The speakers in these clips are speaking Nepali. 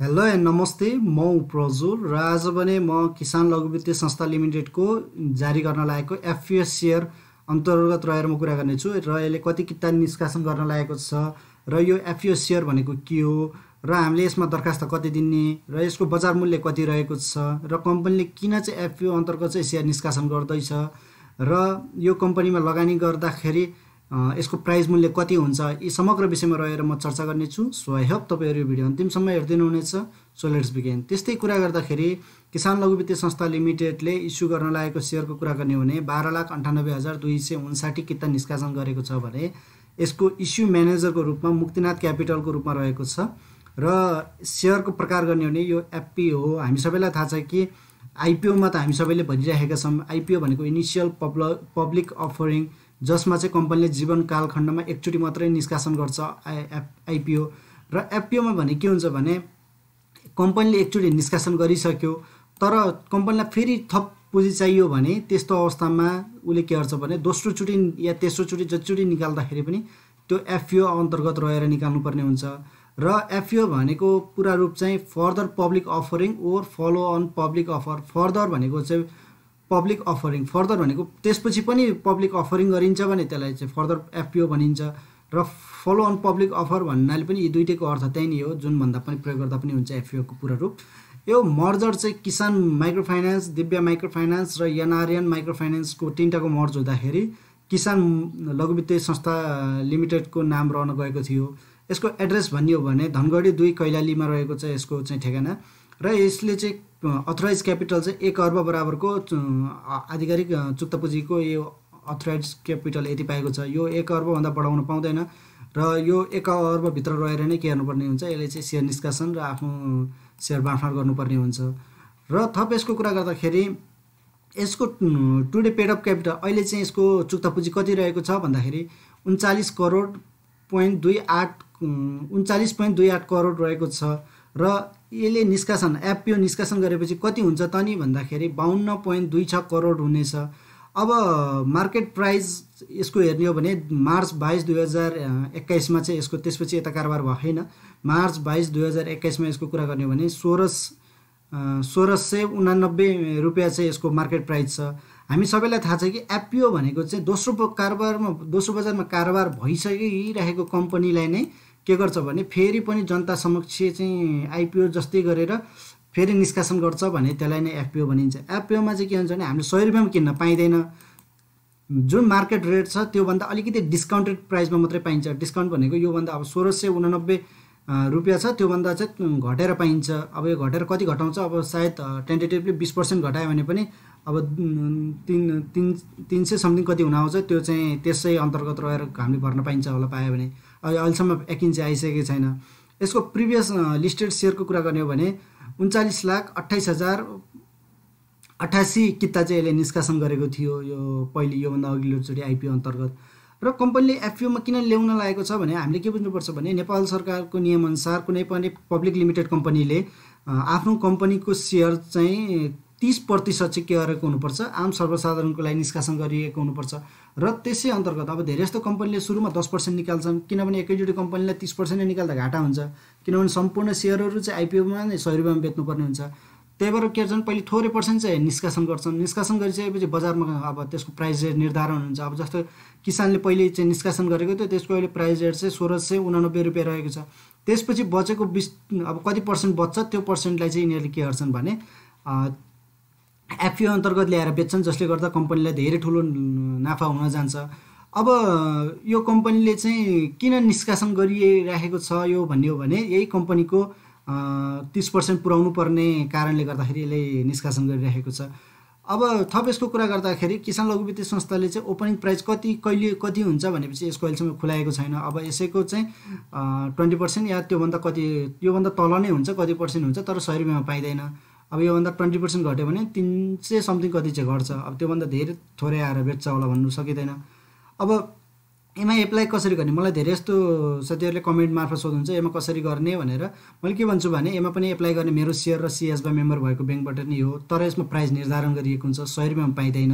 हेलो एन्ड नमस्ते म प्रजुर र आज भने म किसान लघु वित्तीय संस्था लिमिटेडको जारी गर्न लागेको एफपिएस सेयर अन्तर्गत रहेर म कुरा गर्नेछु र यसले कति किता निष्कासन गर्न लागेको छ र यो एफपिएस सेयर भनेको के हो र हामीले यसमा दरखास्त कति दिने र यसको बजार मूल्य कति रहेको छ र कम्पनीले किन चाहिँ एफपिओ अन्तर्गत चाहिँ सेयर निष्कासन गर्दैछ र यो कम्पनीमा लगानी गर्दाखेरि यसको प्राइस मूल्य कति हुन्छ यी समग्र विषयमा रहेर म चर्चा गर्नेछु सो आई हेल्प तपाईँहरू यो भिडियो अन्तिमसम्म हेरिदिनु हुनेछ सो लेट्स बिगेन त्यस्तै कुरा गर्दाखेरि किसान लघु वित्तीय संस्था लिमिटेडले इस्यु गर्न लागेको सेयरको कुरा गर्ने हो भने बाह्र लाख अन्ठानब्बे हजार दुई सय उन्साठी किता निष्कासन गरेको छ भने यसको इस्यु म्यानेजरको रूपमा मुक्तिनाथ क्यापिटलको रूपमा रहेको छ र सेयरको प्रकार गर्ने हो भने यो एप्पी हो हामी सबैलाई थाहा छ कि आइपिओमा त हामी सबैले भनिरहेका छौँ आइपिओ भनेको इनिसियल पब्ल पब्लिक अफरिङ जसमा चाहिँ कम्पनीले जीवन कालखण्डमा एकचोटि मात्रै निष्कासन गर्छ आई आइपिओ र एफपिओमा भने के हुन्छ भने कम्पनीले एकचोटि निष्कासन गरिसक्यो तर कम्पनीलाई फेरि थप पुँजी चाहियो भने त्यस्तो अवस्थामा उसले के गर्छ भने दोस्रोचोटि या तेस्रोचोटि जतिचोटि निकाल्दाखेरि पनि त्यो एफपिओ अन्तर्गत रहेर निकाल्नुपर्ने हुन्छ र एफपिओ भनेको पुरा रूप चाहिँ further public offering or follow on public offer further भनेको चाहिँ पब्लिक अफरिङ फर्दर भनेको त्यसपछि पनि पब्लिक अफरिङ गरिन्छ भने त्यसलाई चाहिँ फर्दर एफपिओ भनिन्छ र फलो अन पब्लिक अफर भन्नाले पनि यी दुइटैको अर्थ नै हो जुन भन्दा पनि प्रयोग गर्दा पनि हुन्छ एफपिओको पुरा रूप यो मर्जर चाहिँ Kisan micro finance Divya micro finance र एनआरएन माइक्रो फाइनेन्सको तिनवटाको मर्ज हुँदाखेरि किसान लघु वित्तीय संस्था लिमिटेडको नाम रहन गएको थियो यसको एड्रेस भनियो भने धनगढी दुई कैलालीमा रहेको छ यसको चाहिँ ठेगाना र यसले चाहिँ अथोराइज क्यापिटल चाहिँ एक अर्ब बराबरको आधिकारिक चुक्ता पुँजीको यो अथोराइज क्यापिटल यति पाएको छ यो एक अर्बभन्दा बढाउन पाउँदैन र यो एक अर्बभित्र रहेर नै के हेर्नुपर्ने हुन्छ यसले चाहिँ सेयर निष्कासन र आफ्नो सेयर बाँडफाँड गर्नुपर्ने हुन्छ र थप यसको कुरा गर्दाखेरि यसको टुडे पेड अप क्यापिटल अहिले चाहिँ यसको चुक्ता पुँजी कति रहेको छ भन्दाखेरि उन्चालिस करोड पोइन्ट दुई आठ उन्चालिस पोइन्ट दुई आठ करोड रहेको छ र यसले निष्कासन एपिओ निष्कासन गरेपछि कति हुन्छ त नि भन्दाखेरि बाहन्न पोइन्ट दुई छ करोड हुनेछ अब मार्केट प्राइस यसको हेर्ने हो भने मार्च बाइस दुई हजार एक्काइसमा चाहिँ यसको त्यसपछि यता कारोबार भएन मार्च बाइस दुई हजार एक्काइसमा यसको कुरा गर्ने हो भने सोह्र सोह्र सय उनानब्बे रुपियाँ चाहिँ यसको मार्केट प्राइस छ हामी सबैलाई थाहा छ कि एपिओ भनेको चाहिँ दोस्रो कारोबारमा दोस्रो बजारमा कारोबार भइसकिरहेको कम्पनीलाई नै के गर्छ भने फेरि पनि जनता समक्ष चाहिँ आइपिओ जस्तै गरेर फेरि निष्कासन गर्छ भने त्यसलाई नै एफपिओ भनिन्छ एफपिओमा चाहिँ के हुन्छ भने हामीले सय रुपियाँमा किन्न पाइँदैन जुन मार्केट रेट छ त्योभन्दा अलिकति डिस्काउन्टेड प्राइसमा मात्रै पाइन्छ डिस्काउन्ट भनेको योभन्दा अब सोह्र सय उनानब्बे रुपियाँ छ त्योभन्दा चाहिँ घटेर पाइन्छ अब यो घटेर कति घटाउँछ अब सायद टेन्टेटिभली बिस पर्सेन्ट घटायो भने पनि अब तिन तिन तिन सय समथिङ कति हुन आउँछ त्यो चाहिँ त्यसै अन्तर्गत रहेर हामीले भर्न पाइन्छ होला पायो भने अहिलेसम्म चाहिँ आइसकेको छैन यसको प्रिभियस लिस्टेड सेयरको कुरा गर्ने हो भने उन्चालिस लाख अट्ठाइस हजार अठासी किता चाहिँ यसले निष्कासन गरेको थियो यो पहिले योभन्दा अघिल्लोचोटि आइपिओ अन्तर्गत र कम्पनीले एफपिओमा किन ल्याउन लागेको छ भने हामीले के बुझ्नुपर्छ भने नेपाल सरकारको नियमअनुसार कुनै पनि पब्लिक लिमिटेड कम्पनीले आफ्नो कम्पनीको सेयर चाहिँ तिस प्रतिशत चाहिँ के गरेको हुनुपर्छ आम सर्वसाधारणको लागि निष्कासन गरिएको हुनुपर्छ र त्यसै अन्तर्गत अब धेरै जस्तो कम्पनीले सुरुमा दस पर्सेन्ट निकाल्छन् किनभने एकैचोटि कम्पनीलाई तिस पर्सेन्ट निकाल्दा घाटा हुन्छ किनभने सम्पूर्ण सेयरहरू चाहिँ आइपिओमा नै सय रुपियाँमा बेच्नुपर्ने हुन्छ त्यही भएर के गर्छन् पहिले थोरै पर्सेन्ट चाहिँ निष्कासन गर्छन् निष्कासन गरिसकेपछि बजारमा अब त्यसको प्राइस रेट निर्धारण हुन्छ अब जस्तो किसानले पहिले चाहिँ निष्कासन गरेको थियो त्यसको अहिले प्राइस रेट चाहिँ सोह्र सय उनानब्बे रुपियाँ रहेको छ त्यसपछि बचेको बिस अब कति पर्सेन्ट बच्छ त्यो पर्सेन्टलाई चाहिँ यिनीहरूले के गर्छन् भने एफिओ अन्तर्गत ल्याएर बेच्छन् जसले गर्दा कम्पनीलाई धेरै ठुलो नाफा हुन जान्छ अब यो कम्पनीले चाहिँ किन निष्कासन गरिराखेको छ यो भन्ने हो भने यही कम्पनीको तिस पर्सेन्ट पुऱ्याउनु पर्ने कारणले गर्दाखेरि यसले निष्कासन गरिराखेको छ अब थप यसको कुरा गर्दाखेरि किसान लघु वित्तीय संस्थाले चाहिँ ओपनिङ प्राइस कति कहिले कति हुन्छ भनेपछि यसको अहिलेसम्म खुलाएको छैन अब यसैको चाहिँ ट्वेन्टी पर्सेन्ट या त्योभन्दा कति योभन्दा तल नै हुन्छ कति पर्सेन्ट हुन्छ तर सय रुपियाँमा पाइँदैन अब योभन्दा ट्वेन्टी पर्सेन्ट घट्यो भने तिन सय समथिङ कति चाहिँ घट्छ अब त्योभन्दा धेरै थोरै आएर बेच्छ होला भन्नु सकिँदैन अब एमा एप्लाई कसरी गर्ने मलाई धेरै यस्तो साथीहरूले कमेन्ट मार्फत सोध्नुहुन्छ एमा कसरी गर्ने भनेर मैले के भन्छु भने एमा पनि एप्लाई गर्ने मेरो सेयर र सिएसबा मेम्बर भएको ब्याङ्कबाट नै हो तर यसमा प्राइस निर्धारण गरिएको हुन्छ सय रुपियाँमा पाइँदैन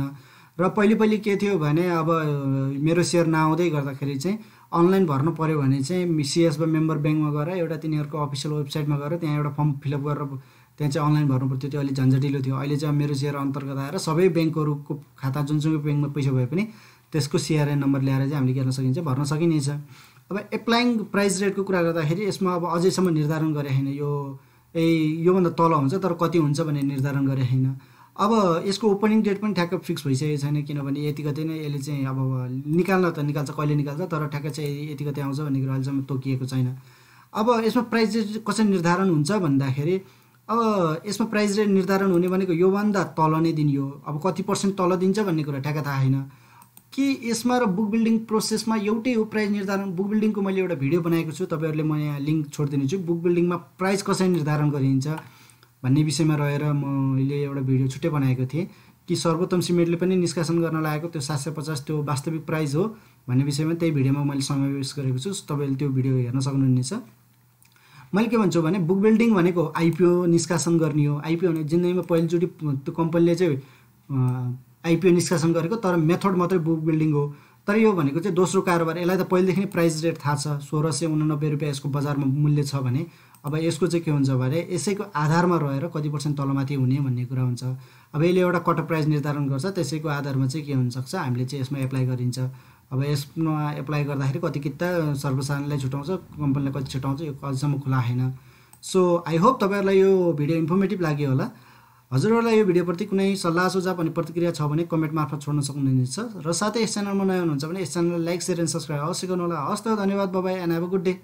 र पहिले पहिले के थियो भने अब मेरो सेयर नआउँदै गर्दाखेरि चाहिँ अनलाइन भर्नु पऱ्यो भने चाहिँ सिएसबा मेम्बर ब्याङ्कमा गएर एउटा तिनीहरूको अफिसियल वेबसाइटमा गएर त्यहाँ एउटा फर्म फिलअप गरेर त्यहाँ चाहिँ अनलाइन भर्नु पर्थ्यो त्यो अलिक झन्झटिलो थियो अहिले चाहिँ मेरो सेयर अन्तर्गत आएर सबै ब्याङ्कहरूको खाता जुन जुनसुकै ब्याङ्कमा पैसा भए पनि त्यसको सिआरएन नम्बर ल्याएर चाहिँ हामीले गर्न सकिन्छ भर्न सकिनेछ अब एप्लाइङ प्राइस रेटको कुरा गर्दाखेरि यसमा अब अझैसम्म निर्धारण गरे होइन यो ए योभन्दा तल हुन्छ तर कति हुन्छ भन्ने निर्धारण गरे होइन अब यसको ओपनिङ डेट पनि ठ्याक्क फिक्स भइसकेको छैन किनभने यति कतै नै यसले चाहिँ अब निकाल्न त निकाल्छ कहिले निकाल्छ तर ठ्याक्कै चाहिँ यति कतै आउँछ भन्ने कुरा अहिलेसम्म तोकिएको छैन अब यसमा प्राइस रेट कसरी निर्धारण हुन्छ भन्दाखेरि अब यसमा प्राइज रेट निर्धारण हुने भनेको योभन्दा तल नै दिने हो अब कति पर्सेन्ट तल दिन्छ भन्ने कुरा ठ्याक्क थाहा छैन के यसमा र बुक बिल्डिङ प्रोसेसमा एउटै हो प्राइज निर्धारण बुक बिल्डिङको मैले एउटा भिडियो बनाएको छु तपाईँहरूले म यहाँ लिङ्क छोडिदिनेछु बुक बिल्डिङमा प्राइज कसरी निर्धारण गरिन्छ भन्ने विषयमा रहेर मैले एउटा भिडियो छुट्टै बनाएको थिएँ कि सर्वोत्तम सिमेन्टले पनि निष्कासन गर्न लागेको त्यो सात सय पचास त्यो वास्तविक प्राइज हो भन्ने विषयमा त्यही भिडियोमा मैले समावेश गरेको छु तपाईँले त्यो भिडियो हेर्न सक्नुहुनेछ मैले के भन्छु भने बुक बिल्डिङ भनेको आइपिओ निष्कासन गर्ने हो आइपिओ भने जिन्दगीमा पहिलोचोटि त्यो कम्पनीले चाहिँ आइपिओ निष्कासन गरेको तर मेथड मात्रै बुक बिल्डिङ हो तर यो भनेको चाहिँ दोस्रो कारोबार यसलाई त पहिलेदेखि नै प्राइस रेट थाहा छ सोह्र सय उनानब्बे रुपियाँ यसको बजारमा मूल्य छ भने अब यसको चाहिँ के हुन्छ भने यसैको आधारमा रहेर कति पर्सेन्ट तलमाथि हुने भन्ने कुरा हुन्छ अब यसले एउटा कट प्राइस निर्धारण गर्छ त्यसैको आधारमा चाहिँ के हुनसक्छ हामीले चाहिँ यसमा एप्लाई गरिन्छ अब यसमा एप्लाई गर्दाखेरि कति किता सर्वसाधारणलाई छुट्याउँछ कम्पनीले कति छुट्याउँछ यो अझसम्म खुला होइन सो आई होप तपाईँहरूलाई यो भिडियो इन्फर्मेटिभ लाग्यो होला हजुरहरूलाई यो भिडियोप्रति कुनै सल्लाह सुझाव अनि प्रतिक्रिया छ भने कमेन्ट मार्फत छोड्न सक्नुहुनेछ र साथै यस च्यानलमा नयाँ हुनुहुन्छ भने यस च्यानललाई लाइक सेयर एन्ड सब्सक्राइब अवश्य गर्नुहोला हस् त धन्यवाद bye bye and have a good day